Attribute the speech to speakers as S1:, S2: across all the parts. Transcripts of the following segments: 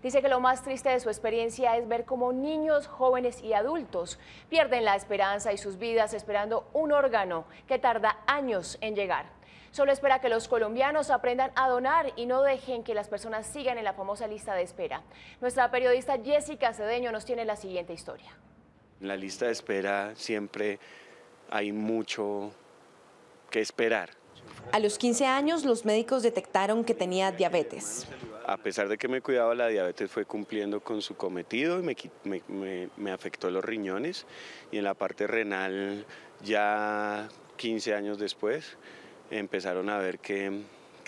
S1: Dice que lo más triste de su experiencia es ver cómo niños, jóvenes y adultos pierden la esperanza y sus vidas esperando un órgano que tarda años en llegar. Solo espera que los colombianos aprendan a donar y no dejen que las personas sigan en la famosa lista de espera. Nuestra periodista Jessica Cedeño nos tiene la siguiente historia.
S2: En la lista de espera siempre hay mucho que esperar.
S1: A los 15 años los médicos detectaron que tenía diabetes
S2: a pesar de que me cuidaba, la diabetes fue cumpliendo con su cometido y me, afectó los riñones y en la parte renal ya 15 años después empezaron a ver que,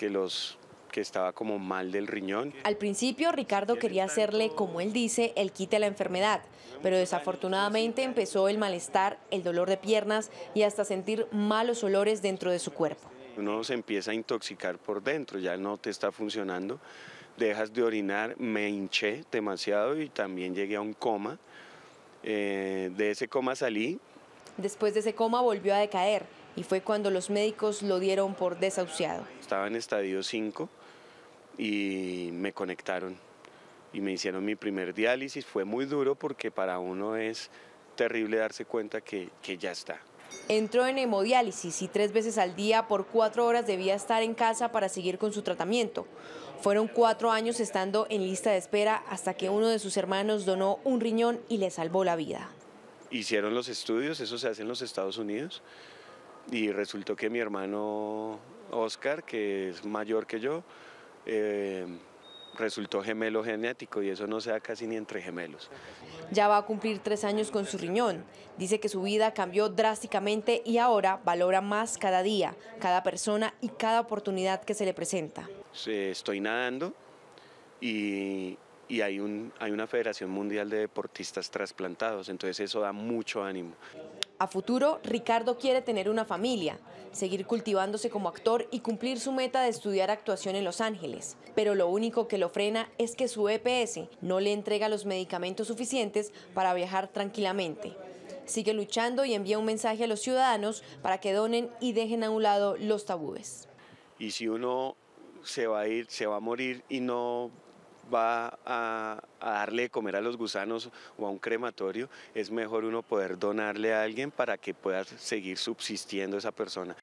S2: los que estaba como mal del riñón.
S1: Al principio Ricardo quería hacerle, como él dice, el quite a la enfermedad, pero desafortunadamente empezó el malestar, el dolor de piernas y hasta sentir malos olores dentro de su cuerpo.
S2: Uno se empieza a intoxicar por dentro, ya no te está funcionando dejas de orinar, me hinché demasiado y también llegué a un coma. Eh, de ese coma salí.
S1: Después de ese coma volvió a decaer y fue cuando los médicos lo dieron por desahuciado.
S2: Estaba en estadio 5 y me conectaron y me hicieron mi primer diálisis. Fue muy duro porque para uno es terrible darse cuenta que ya está.
S1: Entró en hemodiálisis y tres veces al día por cuatro horas debía estar en casa para seguir con su tratamiento. Fueron cuatro años estando en lista de espera hasta que uno de sus hermanos donó un riñón y le salvó la vida.
S2: Hicieron los estudios, eso se hace en los Estados Unidos, y resultó que mi hermano Oscar, que es mayor que yo, eh, resultó gemelo genético y eso no se da casi ni entre gemelos.
S1: Ya va a cumplir tres años con su riñón. Dice que su vida cambió drásticamente y ahora valora más cada día, cada persona y cada oportunidad que se le presenta.
S2: Estoy nadando y, hay, un, hay una Federación Mundial de Deportistas Trasplantados, entonces eso da mucho ánimo.
S1: A futuro, Ricardo quiere tener una familia, seguir cultivándose como actor y cumplir su meta de estudiar actuación en Los Ángeles. Pero lo único que lo frena es que su EPS no le entrega los medicamentos suficientes para viajar tranquilamente. Sigue luchando y envía un mensaje a los ciudadanos para que donen y dejen a un lado los
S2: tabúes. Y si uno se va a ir, se va a morir y no va a, darle de comer a los gusanos o a un crematorio, es mejor uno poder donarle a alguien para que pueda seguir subsistiendo esa persona.